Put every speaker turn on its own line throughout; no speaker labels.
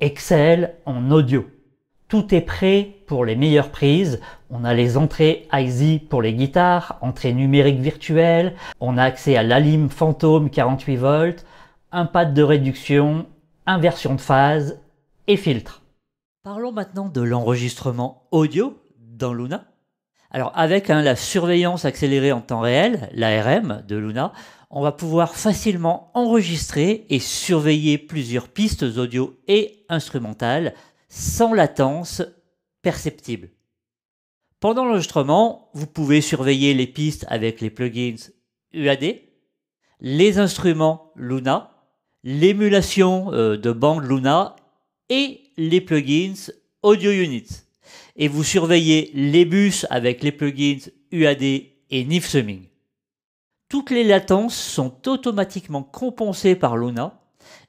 Excel en audio. Tout est prêt pour les meilleures prises. On a les entrées IZ pour les guitares, entrées numériques virtuelles, on a accès à l'Alim fantôme 48 volts, un pad de réduction, inversion de phase et filtre. Parlons maintenant de l'enregistrement audio dans Luna. Alors avec hein, la surveillance accélérée en temps réel, l'ARM de Luna, on va pouvoir facilement enregistrer et surveiller plusieurs pistes audio et instrumentales sans latence perceptible. Pendant l'enregistrement, vous pouvez surveiller les pistes avec les plugins UAD, les instruments Luna, l'émulation euh, de bande Luna et les plugins Audio Units, Et vous surveillez les bus avec les plugins UAD et Nifsuming. Toutes les latences sont automatiquement compensées par Luna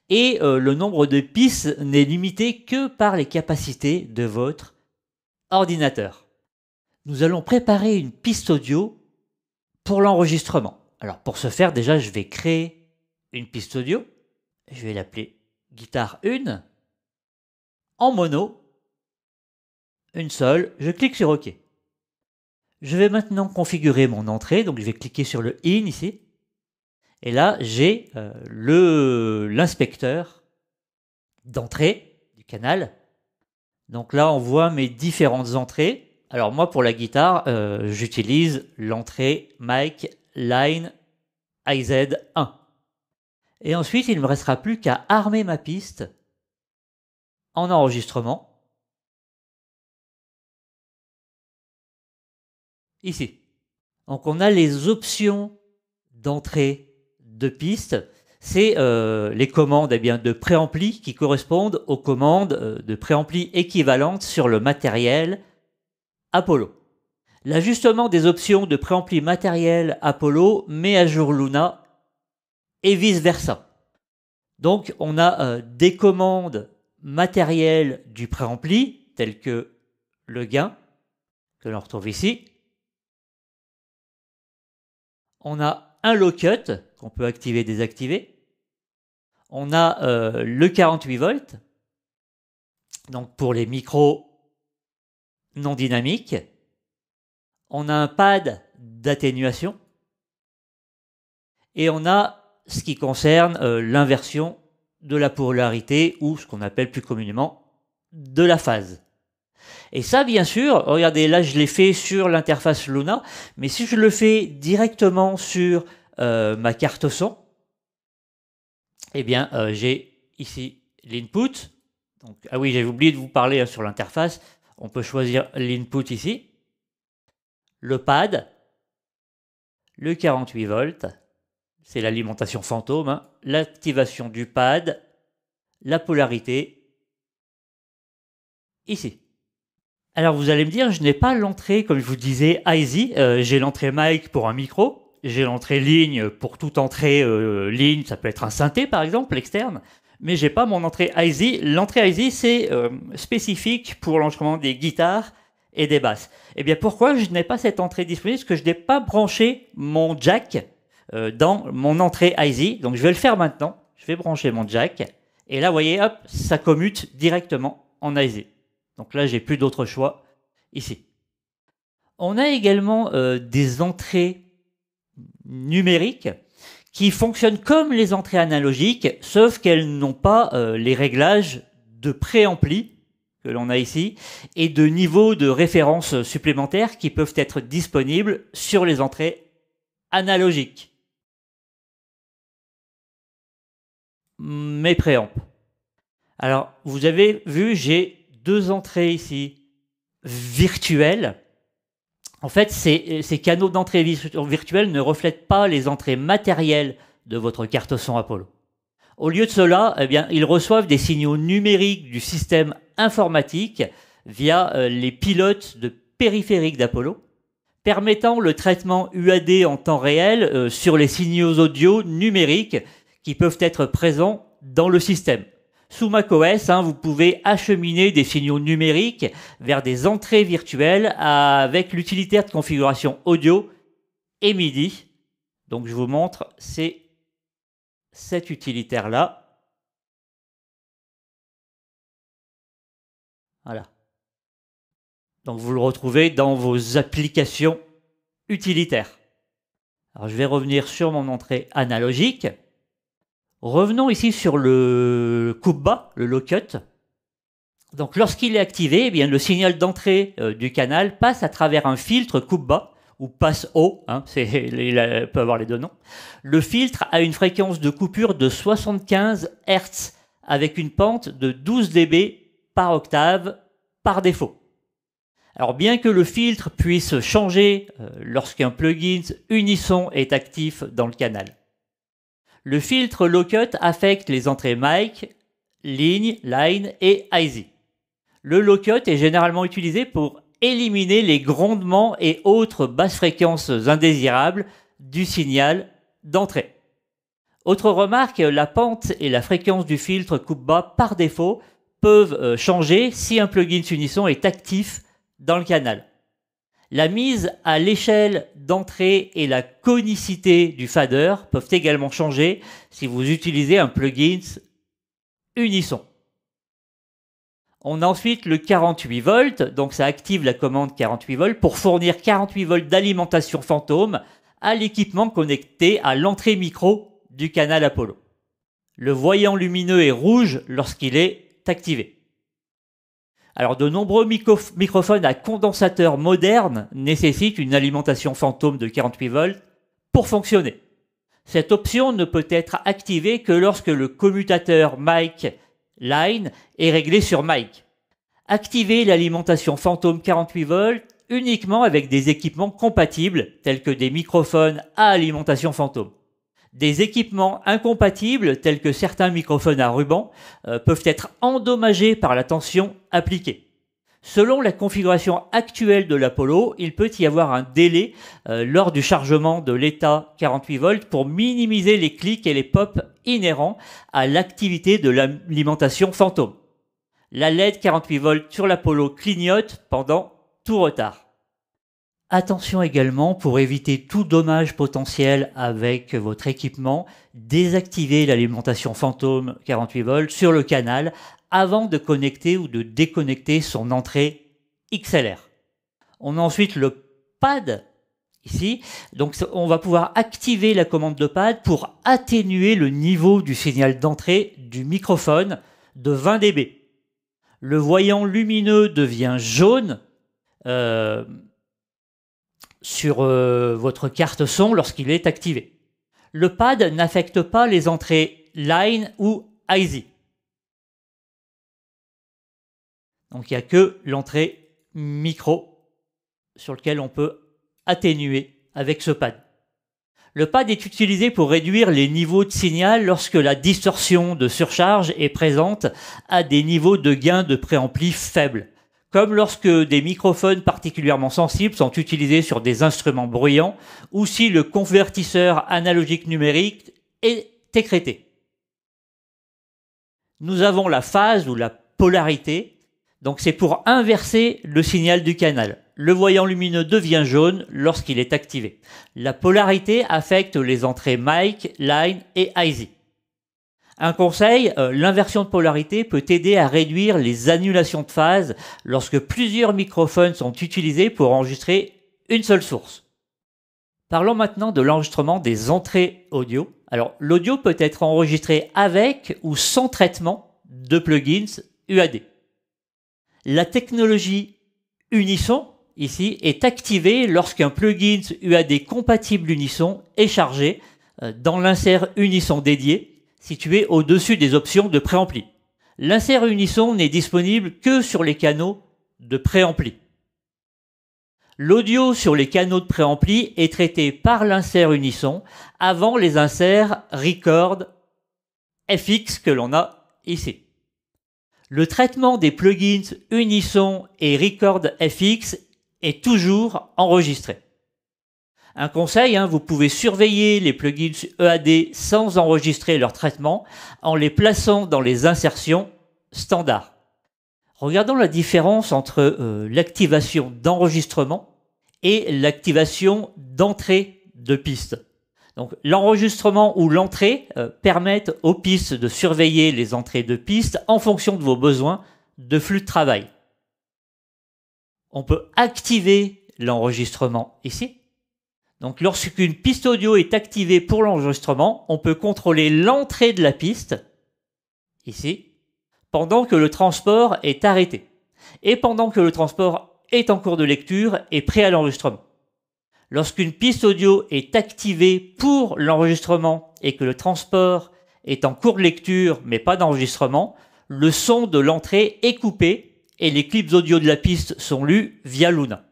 et euh, le nombre de pistes n'est limité que par les capacités de votre ordinateur. Nous allons préparer une piste audio pour l'enregistrement. Alors pour ce faire, déjà, je vais créer une piste audio. Je vais l'appeler guitare 1 en mono, une seule. Je clique sur OK. Je vais maintenant configurer mon entrée, donc je vais cliquer sur le IN ici. Et là, j'ai euh, le l'inspecteur d'entrée du canal. Donc là, on voit mes différentes entrées. Alors moi, pour la guitare, euh, j'utilise l'entrée mic line IZ1.
Et ensuite, il ne me restera plus qu'à armer ma piste en enregistrement. ici. Donc on a les options d'entrée de piste.
C'est euh, les commandes eh bien, de préampli qui correspondent aux commandes euh, de préampli équivalentes sur le matériel Apollo. L'ajustement des options de préampli matériel Apollo met à jour Luna et vice-versa. Donc on a euh, des commandes matérielles du préampli, telles que le gain, que l'on retrouve ici, on a un low-cut qu'on peut activer, désactiver. On a euh, le 48 volts, donc pour les micros non dynamiques. On a un pad d'atténuation. Et on a ce qui concerne euh, l'inversion de la polarité ou ce qu'on appelle plus communément de la phase. Et ça, bien sûr, regardez, là, je l'ai fait sur l'interface Luna, mais si je le fais directement sur euh, ma carte son, eh bien, euh, j'ai ici l'input. ah oui, j'ai oublié de vous parler hein, sur l'interface. On peut choisir l'input ici, le pad, le 48 volts, c'est l'alimentation fantôme, hein. l'activation du pad, la polarité, ici. Alors vous allez me dire, je n'ai pas l'entrée, comme je vous disais, ah, IZ. Euh, j'ai l'entrée mic pour un micro, j'ai l'entrée ligne pour toute entrée euh, ligne, ça peut être un synthé par exemple, externe, mais j'ai pas mon entrée ah, IZ. L'entrée ah, IZ, c'est euh, spécifique pour l'enregistrement des guitares et des basses. Et eh bien pourquoi je n'ai pas cette entrée disponible Parce que je n'ai pas branché mon jack dans mon entrée IZ. Donc je vais le faire maintenant. Je vais brancher mon jack. Et là, vous voyez, hop, ça commute directement en IZ. Donc là, j'ai plus d'autre choix ici. On a également euh, des entrées numériques qui fonctionnent comme les entrées analogiques, sauf qu'elles n'ont pas euh, les réglages de préampli que l'on a ici et de niveaux de référence supplémentaires qui peuvent être disponibles sur les entrées analogiques. Mes préampes. Alors, vous avez vu, j'ai deux entrées ici virtuelles. En fait, ces, ces canaux d'entrée virtuelle ne reflètent pas les entrées matérielles de votre carte son Apollo. Au lieu de cela, eh bien, ils reçoivent des signaux numériques du système informatique via euh, les pilotes de périphériques d'Apollo, permettant le traitement UAD en temps réel euh, sur les signaux audio numériques qui peuvent être présents dans le système. Sous macOS, hein, vous pouvez acheminer des signaux numériques vers des entrées virtuelles avec l'utilitaire de configuration
audio et MIDI. Donc je vous montre, c'est cet utilitaire-là. Voilà. Donc vous le retrouvez dans vos applications
utilitaires. Alors je vais revenir sur mon entrée analogique. Revenons ici sur le coupe-bas, le low-cut. Donc lorsqu'il est activé, eh bien, le signal d'entrée euh, du canal passe à travers un filtre coupe-bas ou passe haut, hein, il peut avoir les deux noms. Le filtre a une fréquence de coupure de 75 Hz avec une pente de 12 dB par octave par défaut. Alors bien que le filtre puisse changer euh, lorsqu'un plugin unisson est actif dans le canal. Le filtre low affecte les entrées mic, ligne, line et IZ. Le low est généralement utilisé pour éliminer les grondements et autres basses fréquences indésirables du signal d'entrée. Autre remarque, la pente et la fréquence du filtre coupe-bas par défaut peuvent euh, changer si un plugin Sunisson est actif dans le canal. La mise à l'échelle d'entrée et la conicité du fader peuvent également changer si vous utilisez un plugin unisson. On a ensuite le 48 volts, donc ça active la commande 48 volts pour fournir 48 volts d'alimentation fantôme à l'équipement connecté à l'entrée micro du canal Apollo. Le voyant lumineux est rouge lorsqu'il est activé. Alors, de nombreux microphones à condensateur modernes nécessitent une alimentation fantôme de 48 volts pour fonctionner. Cette option ne peut être activée que lorsque le commutateur mic line est réglé sur mic. Activez l'alimentation fantôme 48 volts uniquement avec des équipements compatibles tels que des microphones à alimentation fantôme. Des équipements incompatibles tels que certains microphones à ruban euh, peuvent être endommagés par la tension appliquée. Selon la configuration actuelle de l'Apollo, il peut y avoir un délai euh, lors du chargement de l'état 48 volts pour minimiser les clics et les pops inhérents à l'activité de l'alimentation fantôme. La LED 48 v sur l'Apollo clignote pendant tout retard. Attention également, pour éviter tout dommage potentiel avec votre équipement, désactivez l'alimentation fantôme 48 volts sur le canal avant de connecter ou de déconnecter son entrée XLR. On a ensuite le pad ici, donc on va pouvoir activer la commande de pad pour atténuer le niveau du signal d'entrée du microphone de 20 dB. Le voyant lumineux devient jaune. Euh, sur euh, votre carte son lorsqu'il est activé. Le pad n'affecte pas les entrées Line ou IZ. Donc il n'y a que l'entrée micro sur lequel on peut atténuer avec ce pad. Le pad est utilisé pour réduire les niveaux de signal lorsque la distorsion de surcharge est présente à des niveaux de gain de préampli faibles comme lorsque des microphones particulièrement sensibles sont utilisés sur des instruments bruyants, ou si le convertisseur analogique numérique est écrété. Nous avons la phase ou la polarité, donc c'est pour inverser le signal du canal. Le voyant lumineux devient jaune lorsqu'il est activé. La polarité affecte les entrées mic, line et IZ. Un conseil, euh, l'inversion de polarité peut aider à réduire les annulations de phase lorsque plusieurs microphones sont utilisés pour enregistrer une seule source. Parlons maintenant de l'enregistrement des entrées audio. Alors l'audio peut être enregistré avec ou sans traitement de plugins UAD. La technologie Unison ici est activée lorsqu'un plugin UAD compatible Unison est chargé euh, dans l'insert Unison dédié situé au-dessus des options de préampli. L'insert Unison n'est disponible que sur les canaux de préampli. L'audio sur les canaux de préampli est traité par l'insert Unison avant les inserts record FX que l'on a ici. Le traitement des plugins Unison et record FX est toujours enregistré. Un conseil, hein, vous pouvez surveiller les plugins EAD sans enregistrer leur traitement en les plaçant dans les insertions standards. Regardons la différence entre euh, l'activation d'enregistrement et l'activation d'entrée de piste. Donc l'enregistrement ou l'entrée euh, permettent aux pistes de surveiller les entrées de piste en fonction de vos besoins de flux de travail. On peut activer l'enregistrement ici donc lorsqu'une piste audio est activée pour l'enregistrement, on peut contrôler l'entrée de la piste, ici, pendant que le transport est arrêté, et pendant que le transport est en cours de lecture et prêt à l'enregistrement. Lorsqu'une piste audio est activée pour l'enregistrement et que le transport est en cours de lecture mais pas d'enregistrement, le son de l'entrée est coupé et les clips audio de la piste sont lus via Luna.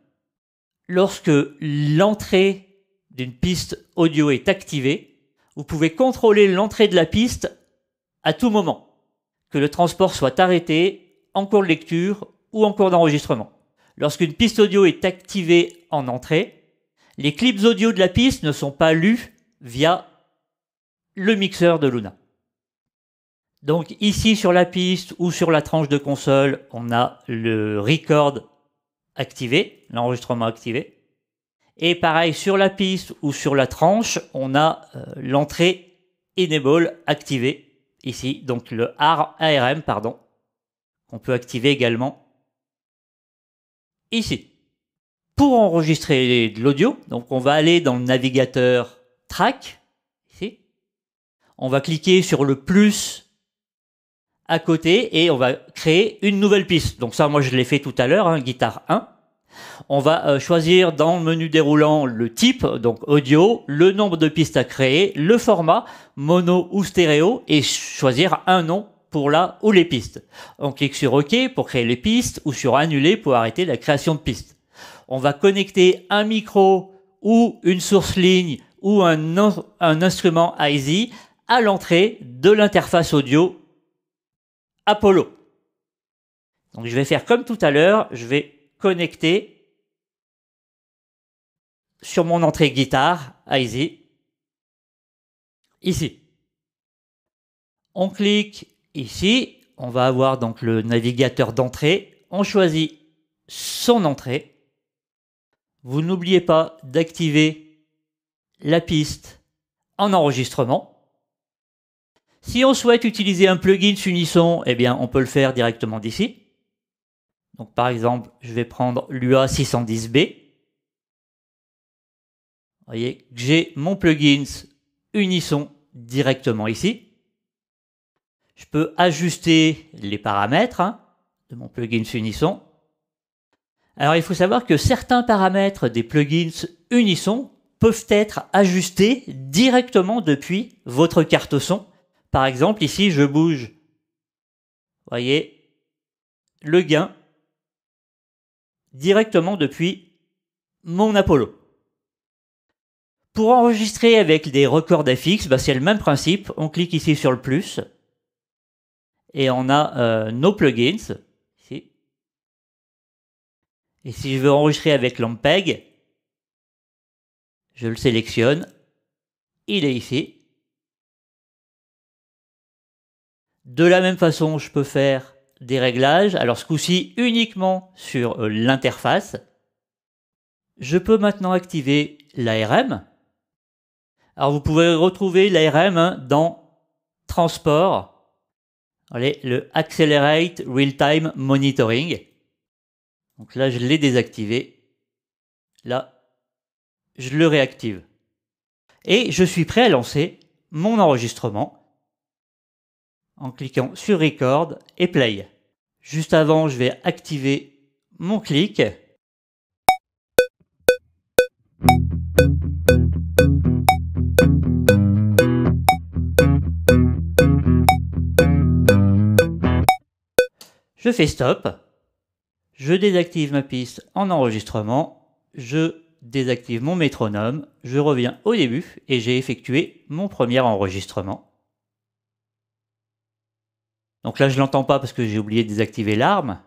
Lorsque l'entrée d'une piste audio est activée, vous pouvez contrôler l'entrée de la piste à tout moment, que le transport soit arrêté en cours de lecture ou en cours d'enregistrement. Lorsqu'une piste audio est activée en entrée, les clips audio de la piste ne sont pas lus via le mixeur de Luna. Donc ici sur la piste ou sur la tranche de console, on a le record activé, l'enregistrement activé. Et pareil, sur la piste ou sur la tranche, on a euh, l'entrée Enable activée ici, donc le ARM, pardon, qu'on peut activer également ici. Pour enregistrer de l'audio, donc on va aller dans le navigateur Track, ici. On va cliquer sur le plus à côté et on va créer une nouvelle piste. Donc ça, moi, je l'ai fait tout à l'heure, hein, guitare 1. On va euh, choisir dans le menu déroulant le type, donc audio, le nombre de pistes à créer, le format, mono ou stéréo, et choisir un nom pour la ou les pistes. On clique sur OK pour créer les pistes ou sur Annuler pour arrêter la création de pistes. On va connecter un micro ou une source ligne ou un, un instrument IZ à l'entrée de l'interface audio Apollo. Donc je vais faire comme tout à l'heure, je vais connecté sur mon entrée guitare, Easy. Ici. On clique ici, on va avoir donc le navigateur d'entrée, on choisit son entrée. Vous n'oubliez pas d'activer la piste en enregistrement. Si on souhaite utiliser un plugin Sunisson, eh bien on peut le faire directement d'ici. Donc par exemple, je vais prendre l'UA610B. Vous voyez, j'ai mon plugins Unison directement ici. Je peux ajuster les paramètres hein, de mon plugin Unison. Alors il faut savoir que certains paramètres des plugins Unison peuvent être ajustés directement depuis votre carte son. Par exemple, ici, je bouge, voyez, le gain directement depuis mon Apollo. Pour enregistrer avec des records d'affixes, bah c'est le même principe. On clique ici sur le plus et on a euh, nos plugins. Ici.
Et si je veux enregistrer avec l'Ampeg, je le sélectionne. Il est ici.
De la même façon, je peux faire des réglages, alors ce coup-ci uniquement sur euh, l'interface. Je peux maintenant activer l'ARM. Alors vous pouvez retrouver l'ARM hein, dans Transport, allez, le Accelerate Real-Time Monitoring. Donc là, je l'ai désactivé. Là, je le réactive. Et je suis prêt à lancer mon enregistrement en cliquant sur Record et Play. Juste avant, je vais activer mon clic. Je fais stop. Je désactive ma piste en enregistrement. Je désactive mon métronome. Je reviens au début et j'ai effectué mon premier enregistrement. Donc là, je l'entends pas parce que j'ai oublié de désactiver l'arme.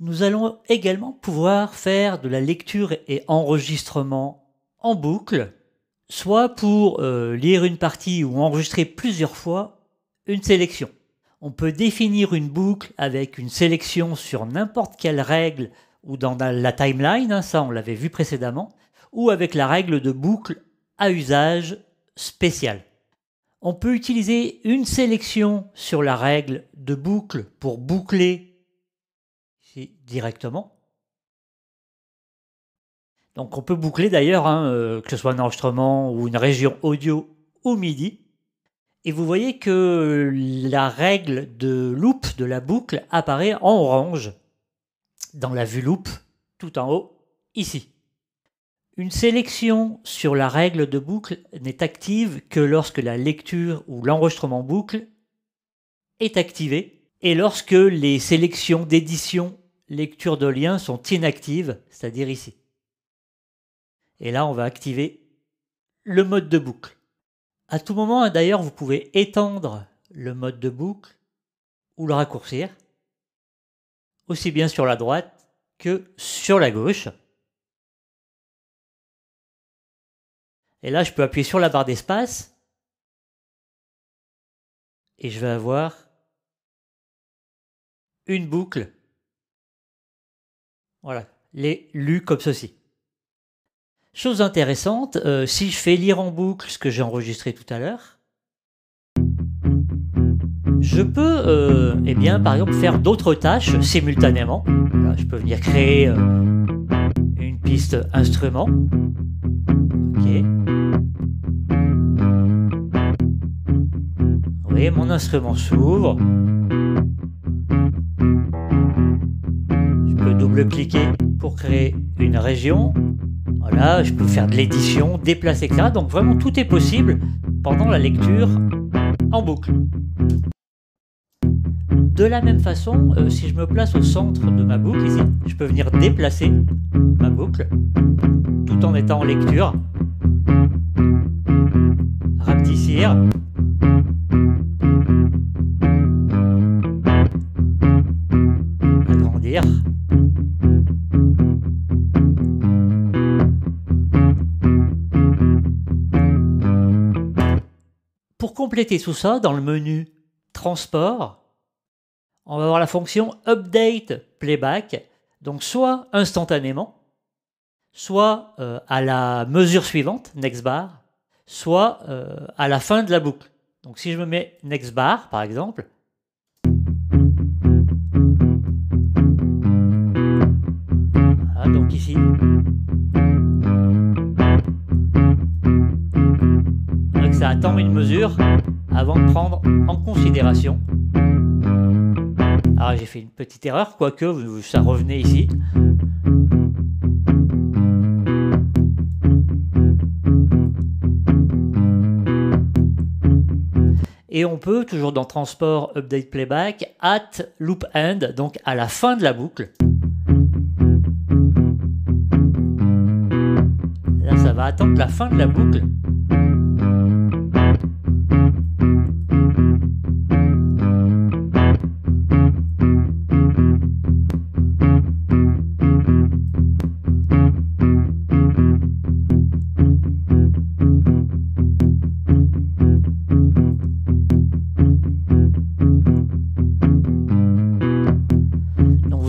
Nous allons également pouvoir faire de la lecture et enregistrement en boucle, soit pour euh, lire une partie ou enregistrer plusieurs fois une sélection. On peut définir une boucle avec une sélection sur n'importe quelle règle ou dans la timeline, hein, ça on l'avait vu précédemment, ou avec la règle de boucle à usage spécial. On peut utiliser une sélection sur la règle de boucle pour boucler directement. Donc on peut boucler d'ailleurs, hein, euh, que ce soit un enregistrement ou une région audio au MIDI. Et vous voyez que la règle de loop de la boucle apparaît en orange dans la vue loupe, tout en haut, ici. Une sélection sur la règle de boucle n'est active que lorsque la lecture ou l'enregistrement boucle est activé et lorsque les sélections d'édition lecture de lien sont inactives, c'est-à-dire ici. Et là, on va activer le mode de boucle. À tout moment, d'ailleurs, vous pouvez étendre le mode de boucle ou le raccourcir aussi bien sur la
droite que sur la gauche. Et là, je peux appuyer sur la barre d'espace. Et je vais avoir une boucle. Voilà, les lus comme ceci. Chose intéressante,
euh, si je fais lire en boucle ce que j'ai enregistré tout à l'heure, je peux, euh, eh bien, par exemple, faire d'autres tâches simultanément. je peux venir créer euh, une piste instrument. Vous voyez, mon instrument s'ouvre. Je peux double-cliquer pour créer une région. Voilà, je peux faire de l'édition, déplacer, etc. Donc vraiment, tout est possible pendant la lecture en boucle. De la même façon, euh, si je me place au centre de ma boucle ici, je peux venir déplacer ma boucle tout en étant en lecture. Rapetissir. Agrandir. Pour compléter tout ça, dans le menu Transport, on va avoir la fonction update playback, donc soit instantanément, soit euh, à la mesure suivante, next bar, soit euh, à la fin de la boucle. Donc si je me mets next bar par exemple, donc ici, donc ça attend une mesure avant de prendre en considération ah, j'ai fait une petite erreur, quoique ça revenait ici. Et on peut, toujours dans Transport, Update Playback, at Loop End, donc à la fin de la boucle. Là, ça va attendre la fin de la boucle.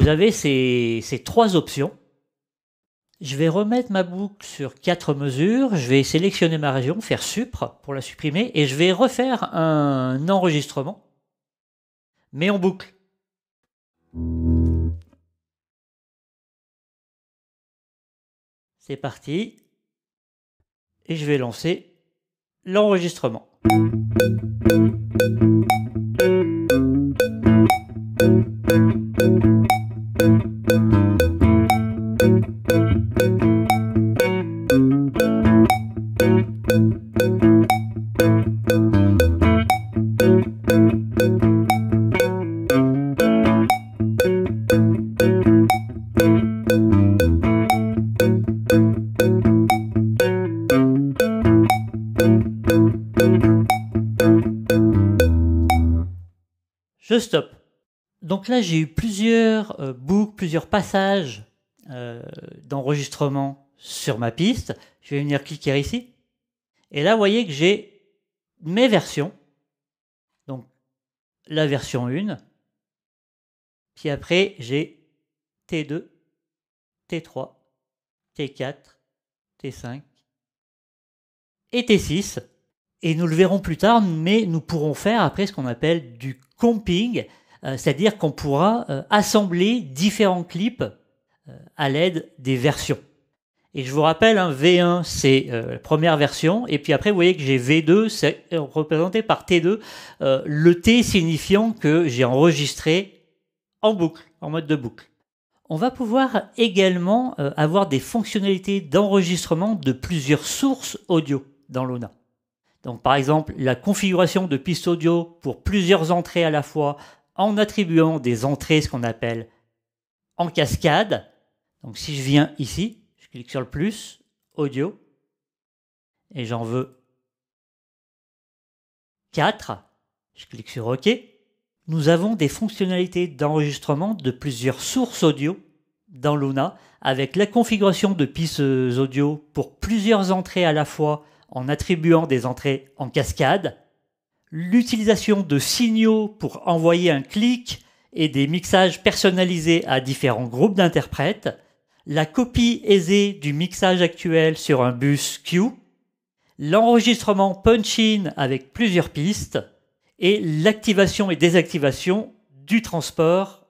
vous avez ces, ces trois options. Je vais remettre ma boucle sur quatre mesures, je vais sélectionner ma région, faire supre pour la supprimer, et je vais refaire un enregistrement,
mais en boucle. C'est parti. Et je vais lancer l'enregistrement.
donc là, j'ai eu plusieurs euh, boucles, plusieurs passages euh, d'enregistrement sur ma piste. Je vais venir cliquer ici. Et là, vous voyez que j'ai mes versions. Donc, la version 1. Puis après, j'ai T2, T3, T4, T5 et T6. Et nous le verrons plus tard, mais nous pourrons faire après ce qu'on appelle du comping, euh, c'est-à-dire qu'on pourra euh, assembler différents clips euh, à l'aide des versions. Et je vous rappelle, hein, V1 c'est la première version, et puis après vous voyez que j'ai V2, c'est représenté par T2, le T signifiant que j'ai enregistré en boucle, en mode de boucle. On va pouvoir également avoir des fonctionnalités d'enregistrement de plusieurs sources audio dans l'ONA. Donc par exemple la configuration de pistes audio pour plusieurs entrées à la fois en attribuant des entrées, ce qu'on appelle en cascade. Donc si je viens ici, je clique sur le plus, audio, et j'en veux 4. Je clique sur OK. Nous avons des fonctionnalités d'enregistrement de plusieurs sources audio dans Luna avec la configuration de pistes audio pour plusieurs entrées à la fois en attribuant des entrées en cascade l'utilisation de signaux pour envoyer un clic et des mixages personnalisés à différents groupes d'interprètes, la copie aisée du mixage actuel sur un bus Q, l'enregistrement punch-in avec plusieurs pistes, et l'activation et désactivation du transport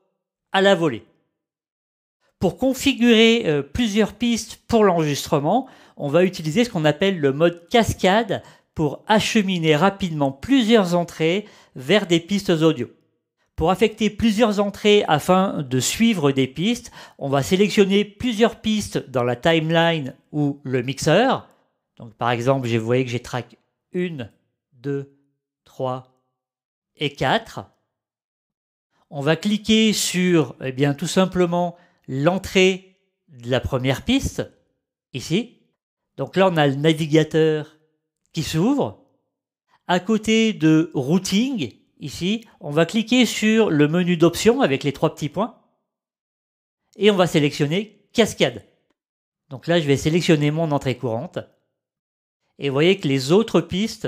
à la volée. Pour configurer euh, plusieurs pistes pour l'enregistrement, on va utiliser ce qu'on appelle le mode cascade pour acheminer rapidement plusieurs entrées vers des pistes audio. Pour affecter plusieurs entrées afin de suivre des pistes, on va sélectionner plusieurs pistes dans la timeline ou le mixeur. Donc par exemple, vous voyez que j'ai track 1, 2, 3 et 4. On va cliquer sur eh bien tout simplement l'entrée de la première piste ici. Donc là, on a le navigateur qui s'ouvre. À côté de Routing, ici, on va cliquer sur le menu d'options avec les trois petits points. Et on va sélectionner Cascade. Donc là, je vais sélectionner mon entrée courante. Et vous voyez que les autres pistes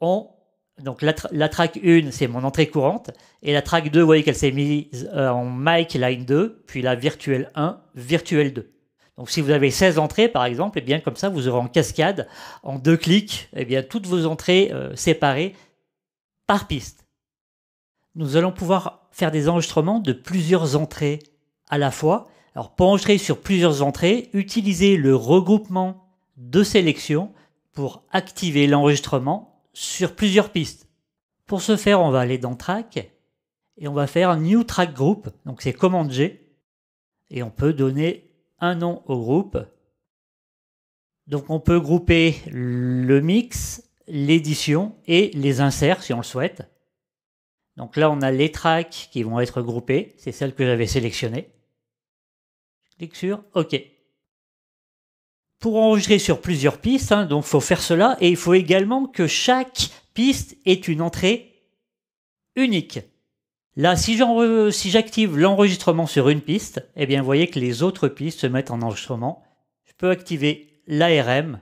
ont... Donc la, track 1, c'est mon entrée courante. Et la track 2, vous voyez qu'elle s'est mise euh, en mic line 2, puis la virtuelle 1, virtuelle 2. Donc si vous avez 16 entrées par exemple, et eh bien comme ça vous aurez en cascade, en deux clics, et eh bien toutes vos entrées euh, séparées par piste. Nous allons pouvoir faire des enregistrements de plusieurs entrées à la fois. Alors pour enregistrer sur plusieurs entrées, utilisez le regroupement de sélection pour activer l'enregistrement sur plusieurs pistes. Pour ce faire, on va aller dans Track et on va faire New Track Group, donc c'est Command G, et on peut donner un nom au groupe. Donc on peut grouper le mix, l'édition et les inserts si on le souhaite. Donc là on a les tracks qui vont être groupés, c'est celle que j'avais sélectionnée. Je clique sur OK. Pour enregistrer sur plusieurs pistes, hein, donc faut faire cela et il faut également que chaque piste ait une entrée unique. Là, si j'active l'enregistrement sur une piste, eh bien, vous voyez que les autres pistes se mettent en enregistrement. Je peux activer l'ARM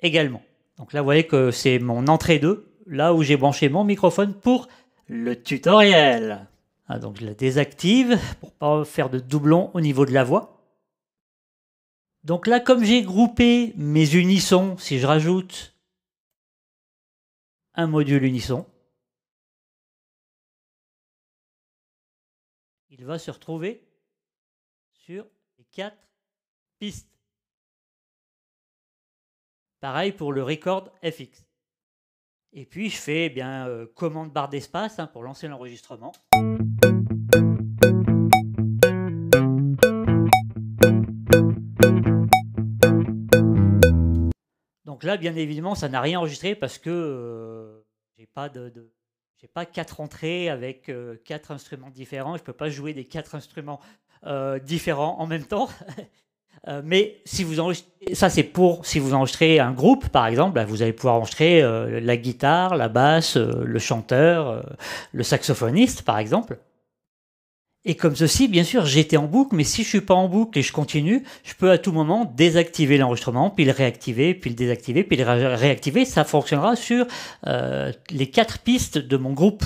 également. Donc là, vous voyez que c'est mon entrée 2, là où j'ai branché mon microphone pour le tutoriel. Ah, donc je la désactive pour pas faire de doublons au niveau de la voix. Donc là, comme j'ai groupé
mes unissons, si je rajoute un module unisson, il va se retrouver sur les quatre pistes.
Pareil pour le record FX. Et puis je fais eh bien euh, commande barre d'espace hein, pour lancer l'enregistrement. Donc là, bien évidemment, ça n'a rien enregistré parce que euh, j'ai pas de, j'ai pas quatre entrées avec euh, quatre instruments différents. Je ne peux pas jouer des quatre instruments euh, différents en même temps. Euh, mais si vous enregistrez, ça c'est pour si vous enregistrez un groupe par exemple, bah, vous allez pouvoir enregistrer la guitare, la basse, le chanteur, le saxophoniste par exemple. Et comme ceci, bien sûr, j'étais en boucle, mais si je suis pas en boucle et je continue, je peux à tout moment désactiver l'enregistrement, puis le réactiver, puis le désactiver, puis le réactiver. Ça fonctionnera sur euh, les quatre pistes de mon groupe.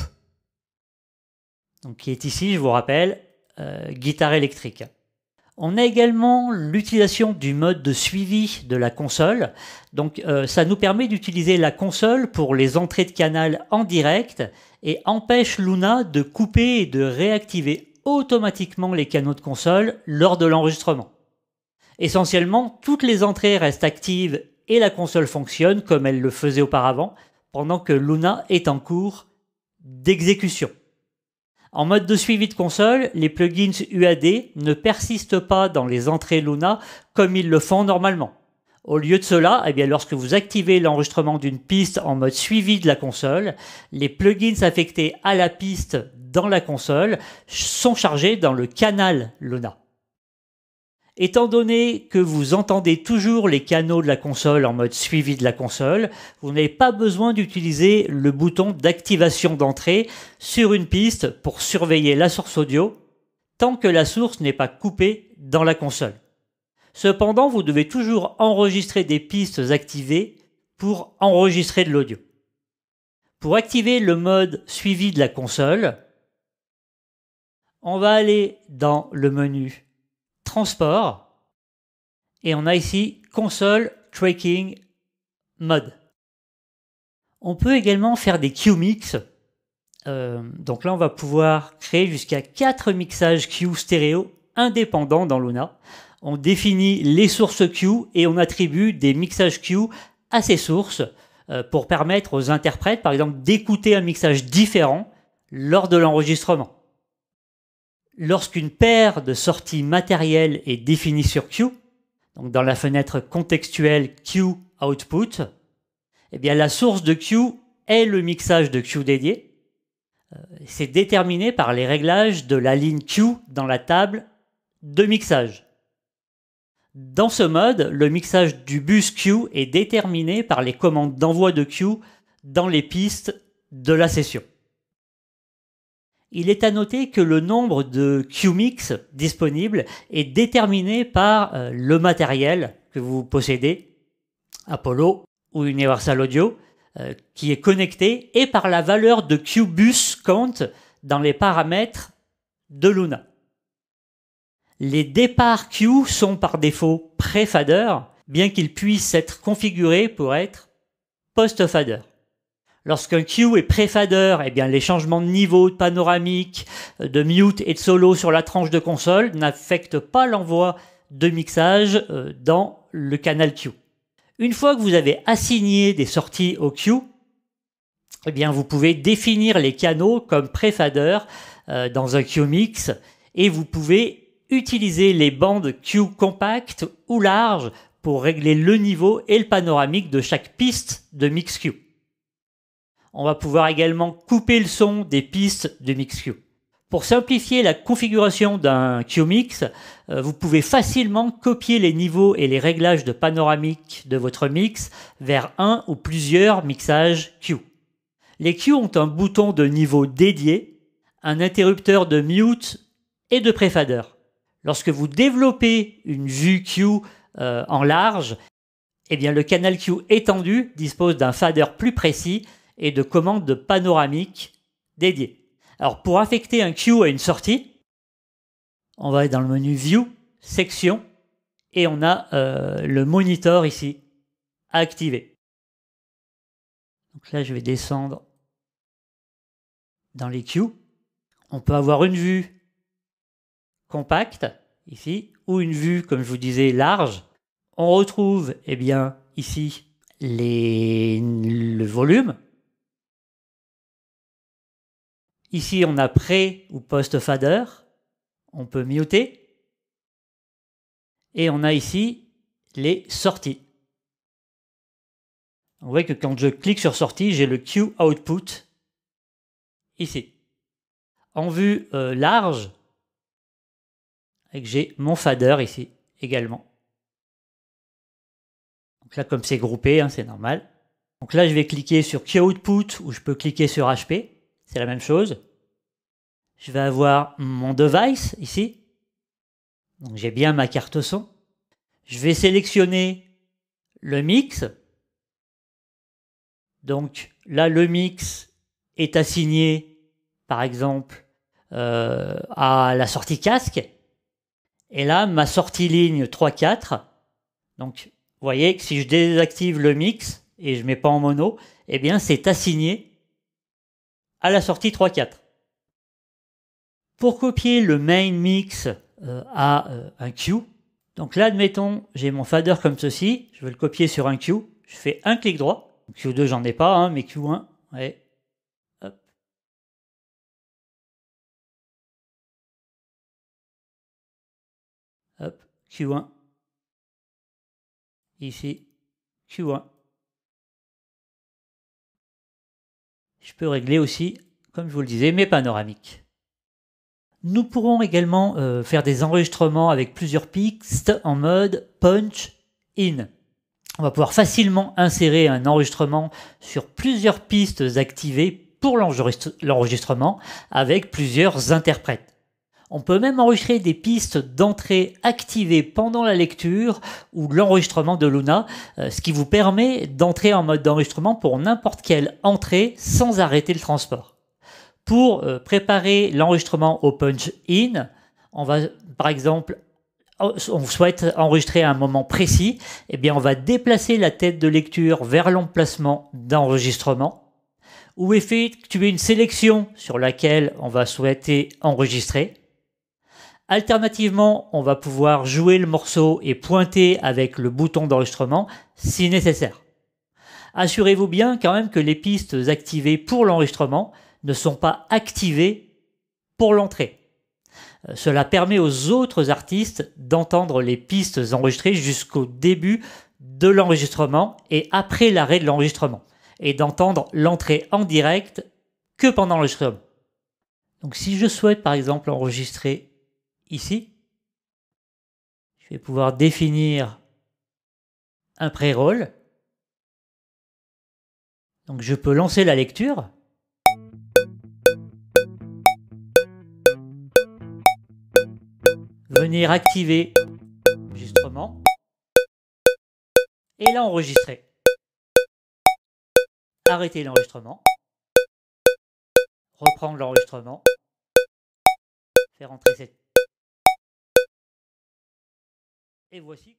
Donc qui est ici, je vous rappelle, euh, guitare électrique. On a également l'utilisation du mode de suivi de la console. Donc euh, ça nous permet d'utiliser la console pour les entrées de canal en direct et empêche Luna de couper et de réactiver automatiquement les canaux de console lors de l'enregistrement. Essentiellement, toutes les entrées restent actives et la console fonctionne comme elle le faisait auparavant pendant que Luna est en cours d'exécution. En mode de suivi de console, les plugins UAD ne persistent pas dans les entrées Luna comme ils le font normalement. Au lieu de cela, eh lorsque vous activez l'enregistrement d'une piste en mode suivi de la console, les plugins affectés à la piste dans la console sont chargés dans le canal Luna. Étant donné que vous entendez toujours les canaux de la console en mode suivi de la console, vous n'avez pas besoin d'utiliser le bouton d'activation d'entrée sur une piste pour surveiller la source audio tant que la source n'est pas coupée dans la console. Cependant, vous devez toujours enregistrer des pistes activées pour enregistrer de l'audio. Pour activer le mode suivi de la console, on va aller dans le menu Transport et on a ici Console Tracking Mode. On peut également faire des QMix. mix. Euh, donc là, on va pouvoir créer jusqu'à 4 mixages Q stéréo indépendants dans Luna on définit les sources Q et on attribue des mixages Q à ces sources euh, pour permettre aux interprètes, par exemple, d'écouter un mixage différent lors de l'enregistrement. Lorsqu'une paire de sorties matérielles est définie sur Q, donc dans la fenêtre contextuelle Q Output, eh bien la source de Q est le mixage de Q dédié. Euh, c'est déterminé par les réglages de la ligne Q dans la table de mixage. Dans ce mode, le mixage du bus Q est déterminé par les commandes d'envoi de Q dans les pistes de la session. Il est à noter que le nombre de QMix disponibles est déterminé par euh, le matériel que vous possédez, Apollo ou Universal Audio, euh, qui est connecté et par la valeur de QBus count dans les paramètres de Luna. Les départs Q sont par défaut pré-fader, bien qu'ils puissent être configurés pour être post-fader. Lorsqu'un Q est pré-fader, eh bien les changements de niveau, de panoramique, de mute et de solo sur la tranche de console n'affectent pas l'envoi de mixage euh, dans le canal Q. Une fois que vous avez assigné des sorties au Q, eh bien vous pouvez définir les canaux comme pré-fader euh, dans un Q mix et vous pouvez Utilisez les bandes Q compactes ou larges pour régler le niveau et le panoramique de chaque piste de mix Q. On va pouvoir également couper le son des pistes de mix Q. Pour simplifier la configuration d'un QMix, euh, vous pouvez facilement copier les niveaux et les réglages de panoramique de votre mix vers un ou plusieurs mixages Q. Les Q ont un bouton de niveau dédié, un interrupteur de mute et de préfader. Lorsque vous développez une vue Q euh, en large, eh bien le canal Q étendu dispose d'un fader plus précis et de commandes de panoramique dédiées. Alors pour affecter un Q à une sortie, on va aller dans le menu View, Section, et on a euh, le monitor ici
activé. Donc là, je vais descendre dans les Q. On peut avoir une vue
compact ici, ou une vue, comme je vous disais, large, on retrouve, eh bien, ici, les, le volume. Ici, on a pré ou post-fader. On peut muter. Et on a ici les sorties.
on voit que quand je clique sur sortie, j'ai le Q output ici. En vue euh, large, et que j'ai mon fader ici également.
Donc là, comme c'est groupé, hein, c'est normal. Donc là, je vais cliquer sur Key Output ou je peux cliquer sur HP. C'est la même chose. Je vais avoir mon device ici. Donc j'ai bien ma carte son. Je vais sélectionner le mix. Donc là, le mix est assigné, par exemple, euh, à la sortie casque. Et là, ma sortie ligne 3-4. Donc, vous voyez que si je désactive le mix et je mets pas en mono, eh bien, c'est assigné à la sortie 3-4. Pour copier le main mix euh, à euh, un Q, donc là, admettons, j'ai mon fader comme ceci, je veux le copier sur
un Q, je fais un clic droit. Q2, j'en ai pas, hein, mais Q1, ouais, Q1. Ici, Q1. Je peux régler aussi, comme je vous le disais, mes panoramiques. Nous pourrons également euh, faire des
enregistrements avec plusieurs pistes en mode punch in. On va pouvoir facilement insérer un enregistrement sur plusieurs pistes activées pour l'enregistrement avec plusieurs interprètes. On peut même enregistrer des pistes d'entrée activées pendant la lecture ou l'enregistrement de Luna, euh, ce qui vous permet d'entrer en mode d'enregistrement pour n'importe quelle entrée sans arrêter le transport. Pour euh, préparer l'enregistrement au punch-in, on va par exemple oh, on souhaite enregistrer à un moment précis, eh bien on va déplacer la tête de lecture vers l'emplacement d'enregistrement ou effectuer une sélection sur laquelle on va souhaiter enregistrer. Alternativement, on va pouvoir jouer le morceau et pointer avec le bouton d'enregistrement si nécessaire. Assurez-vous bien quand même que les pistes activées pour l'enregistrement ne sont pas activées pour l'entrée. Euh, cela permet aux autres artistes d'entendre les pistes enregistrées jusqu'au début de l'enregistrement et après l'arrêt de l'enregistrement, et d'entendre l'entrée en direct que pendant l'enregistrement. Donc si je souhaite par exemple enregistrer ici,
je vais pouvoir définir un pré-roll. Donc je peux lancer la lecture.
Venir activer l'enregistrement. Et l'enregistrer. Arrêter l'enregistrement.
Reprendre l'enregistrement. Faire entrer cette Et voici